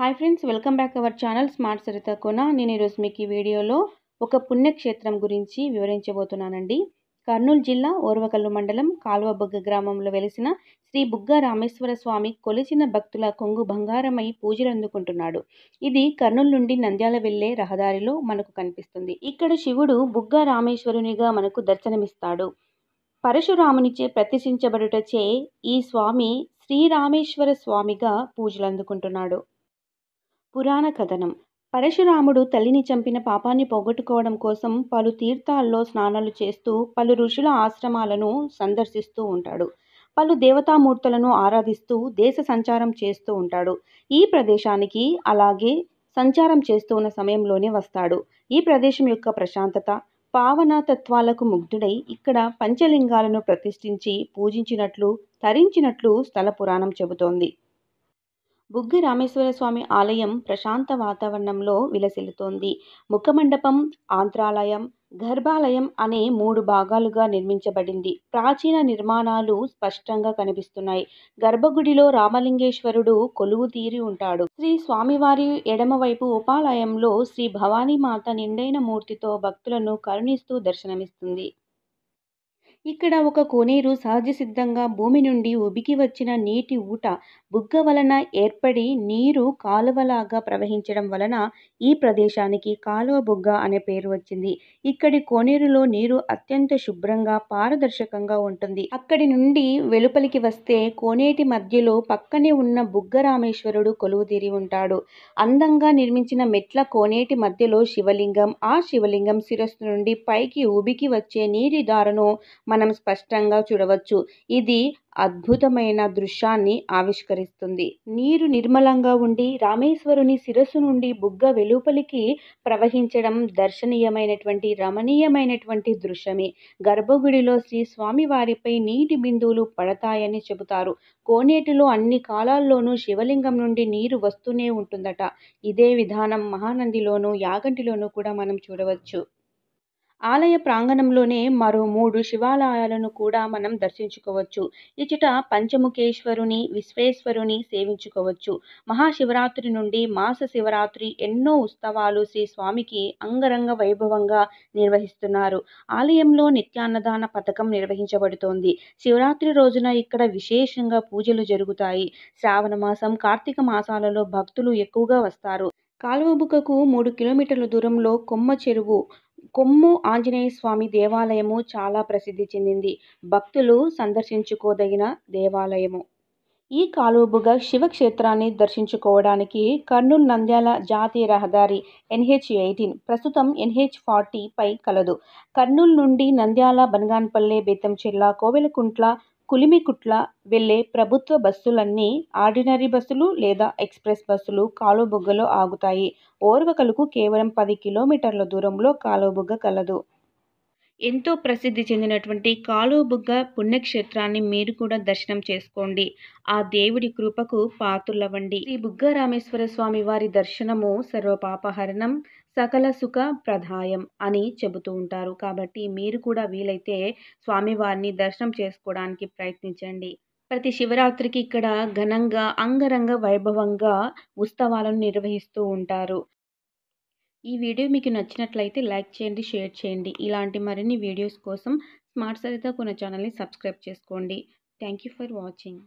hi friends welcome back our channel smart Saritha Kona నేను ఈరోజు మీకు ఈ వీడియోలో ఒక పుణ్యక్షేత్రం గురించి వివరించబోతున్నానండి కర్నూలు జిల్లా ఓర్వకల్లు మండలం కాల్వబుగ్గ గ్రామంలో వెలిసిన శ్రీ బుగ్గ రామేశ్వర స్వామి కొలిచిన భక్తుల కొంగు బంగారమై పూజలు అందుకుంటున్నాడు ఇది కర్నూలు నుండి నంద్యాల వెళ్లే రహదారిలో మనకు కనిపిస్తుంది ఇక్కడ శివుడు బుగ్గ రామేశ్వరునిగా మనకు దర్శనమిస్తాడు పరశురామునిచే ప్రతిష్ఠించబడుటచే ఈ స్వామి శ్రీరామేశ్వర స్వామిగా పూజలు అందుకుంటున్నాడు పురాణ కథనం పరశురాముడు తల్లిని చంపిన పాపాన్ని పోగొట్టుకోవడం కోసం పలు తీర్థాల్లో స్నానాలు చేస్తూ పలు ఋషుల ఆశ్రమాలను సందర్శిస్తూ ఉంటాడు పలు దేవతామూర్తులను ఆరాధిస్తూ దేశ సంచారం చేస్తూ ఉంటాడు ఈ ప్రదేశానికి అలాగే సంచారం చేస్తూ ఉన్న సమయంలోనే వస్తాడు ఈ ప్రదేశం యొక్క ప్రశాంతత పావనతత్వాలకు ముగ్ధుడై ఇక్కడ పంచలింగాలను ప్రతిష్ఠించి పూజించినట్లు తరించినట్లు స్థల పురాణం చెబుతోంది బుగ్గి రామేశ్వర స్వామి ఆలయం ప్రశాంత వాతావరణంలో విలసిల్లుతోంది ముఖమండపం ఆంత్రాలయం గర్భాలయం అనే మూడు భాగాలుగా నిర్మించబడింది ప్రాచీన నిర్మాణాలు స్పష్టంగా కనిపిస్తున్నాయి గర్భగుడిలో రామలింగేశ్వరుడు కొలువు తీరి ఉంటాడు శ్రీ స్వామివారి ఎడమవైపు ఉపాలయంలో శ్రీ భవానీమాత నిండైన మూర్తితో భక్తులను కరుణిస్తూ దర్శనమిస్తుంది ఇక్కడ ఒక కోనేరు సహజ సిద్ధంగా భూమి నుండి ఉబికి వచ్చిన నీటి ఊట బుగ్గ వలన ఏర్పడి నీరు కాలువలాగా ప్రవహించడం వలన ఈ ప్రదేశానికి కాలువ బుగ్గ అనే పేరు వచ్చింది ఇక్కడి కోనేరులో నీరు అత్యంత శుభ్రంగా పారదర్శకంగా ఉంటుంది అక్కడి నుండి వెలుపలికి వస్తే కోనేటి మధ్యలో పక్కనే ఉన్న బుగ్గ రామేశ్వరుడు కొలువుదీరి ఉంటాడు అందంగా నిర్మించిన మెట్ల కోనేటి మధ్యలో శివలింగం ఆ శివలింగం శిరస్సు నుండి పైకి ఉబికి వచ్చే నీటి దారను మనం స్పష్టంగా చూడవచ్చు ఇది అద్భుతమైన దృశ్యాన్ని ఆవిష్కరిస్తుంది నీరు నిర్మలంగా ఉండి రామేశ్వరుని శిరస్సు నుండి బుగ్గ వెలుపలికి ప్రవహించడం దర్శనీయమైనటువంటి రమణీయమైనటువంటి దృశ్యమే గర్భగుడిలో శ్రీ స్వామివారిపై నీటి బిందువులు పడతాయని చెబుతారు కోనేటిలో అన్ని కాలాల్లోనూ శివలింగం నుండి నీరు వస్తూనే ఉంటుందట ఇదే విధానం మహానందిలోను యాగంటిలోనూ కూడా మనం చూడవచ్చు ఆలయ ప్రాంగణంలోనే మరో మూడు శివాలయాలను కూడా మనం దర్శించుకోవచ్చు ఇచ్చట పంచముఖేశ్వరుని విశ్వేశ్వరుని సేవించుకోవచ్చు మహాశివరాత్రి నుండి మాస శివరాత్రి ఎన్నో ఉత్సవాలు శ్రీ స్వామికి అంగరంగ వైభవంగా నిర్వహిస్తున్నారు ఆలయంలో నిత్యాన్నదాన పథకం నిర్వహించబడుతోంది శివరాత్రి రోజున ఇక్కడ విశేషంగా పూజలు జరుగుతాయి శ్రావణ మాసం కార్తీక మాసాలలో భక్తులు ఎక్కువగా వస్తారు కాలువబుకకు మూడు కిలోమీటర్ల దూరంలో కొమ్మ చెరువు కొమ్ము ఆంజనేయ స్వామి దేవాలయము చాలా ప్రసిద్ధి చెందింది భక్తులు సందర్శించుకోదగిన దేవాలయము ఈ కాలువబుగా శివక్షేత్రాన్ని దర్శించుకోవడానికి కర్నూలు నంద్యాల జాతీయ రహదారి ఎన్హెచ్ ఎయిటీన్ ప్రస్తుతం ఎన్హెచ్ ఫార్టీ పై కలదు కర్నూలు నుండి నంద్యాల బనగాన్పల్లె బేతంచెర్ల కోవెలకుంట్ల కులిమికుట్ల వెళ్లే ప్రభుత్వ బస్సులన్నీ ఆర్డినరీ బస్సులు లేదా ఎక్స్ప్రెస్ బస్సులు కాలువబుగ్గలో ఆగుతాయి ఓర్వకలుకు కేవలం పది కిలోమీటర్ల దూరంలో కాలువబుగ్గ కలదు ఎంతో ప్రసిద్ధి చెందినటువంటి కాలుబుగ్గ పుణ్యక్షేత్రాన్ని మీరు కూడా దర్శనం చేసుకోండి ఆ దేవుడి కృపకు పాత్రులవ్వండి శ్రీ బుగ్గరామేశ్వర స్వామి వారి దర్శనము సర్వపాపహరణం సకల సుఖ ప్రధాయం అని చెబుతూ ఉంటారు కాబట్టి మీరు కూడా వీలైతే స్వామివారిని దర్శనం చేసుకోవడానికి ప్రయత్నించండి ప్రతి శివరాత్రికి ఇక్కడ ఘనంగా అంగరంగ వైభవంగా ఉత్సవాలను నిర్వహిస్తూ ఉంటారు ఈ వీడియో మీకు నచ్చినట్లయితే లైక్ చేయండి షేర్ చేయండి ఇలాంటి మరిన్ని వీడియోస్ కోసం స్మార్ట్ సరితా కొన్ని ఛానల్ని సబ్స్క్రైబ్ చేసుకోండి థ్యాంక్ ఫర్ వాచింగ్